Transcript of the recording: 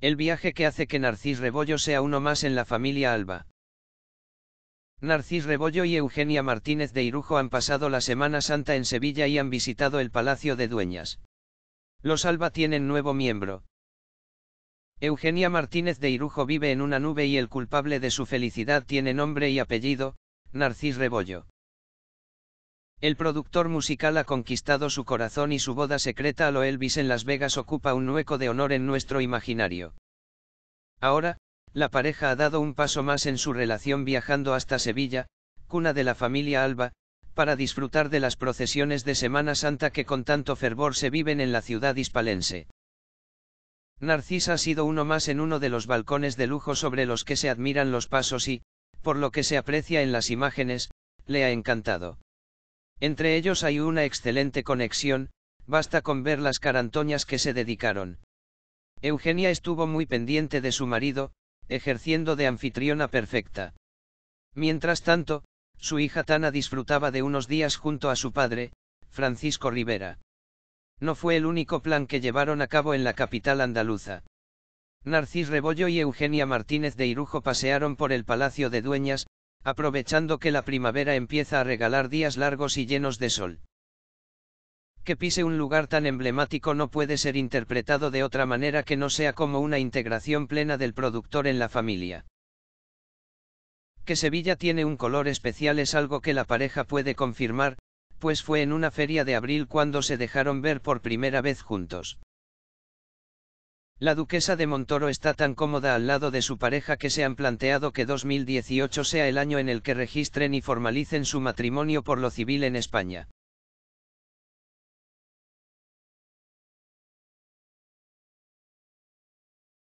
El viaje que hace que Narcís Rebollo sea uno más en la familia Alba. Narcís Rebollo y Eugenia Martínez de Irujo han pasado la Semana Santa en Sevilla y han visitado el Palacio de Dueñas. Los Alba tienen nuevo miembro. Eugenia Martínez de Irujo vive en una nube y el culpable de su felicidad tiene nombre y apellido, Narcís Rebollo. El productor musical ha conquistado su corazón y su boda secreta a lo Elvis en Las Vegas ocupa un hueco de honor en nuestro imaginario. Ahora, la pareja ha dado un paso más en su relación viajando hasta Sevilla, cuna de la familia Alba, para disfrutar de las procesiones de Semana Santa que con tanto fervor se viven en la ciudad hispalense. Narcisa ha sido uno más en uno de los balcones de lujo sobre los que se admiran los pasos y, por lo que se aprecia en las imágenes, le ha encantado. Entre ellos hay una excelente conexión, basta con ver las carantoñas que se dedicaron. Eugenia estuvo muy pendiente de su marido, ejerciendo de anfitriona perfecta. Mientras tanto, su hija Tana disfrutaba de unos días junto a su padre, Francisco Rivera. No fue el único plan que llevaron a cabo en la capital andaluza. Narcis Rebollo y Eugenia Martínez de Irujo pasearon por el Palacio de Dueñas, aprovechando que la primavera empieza a regalar días largos y llenos de sol. Que pise un lugar tan emblemático no puede ser interpretado de otra manera que no sea como una integración plena del productor en la familia. Que Sevilla tiene un color especial es algo que la pareja puede confirmar, pues fue en una feria de abril cuando se dejaron ver por primera vez juntos. La duquesa de Montoro está tan cómoda al lado de su pareja que se han planteado que 2018 sea el año en el que registren y formalicen su matrimonio por lo civil en España.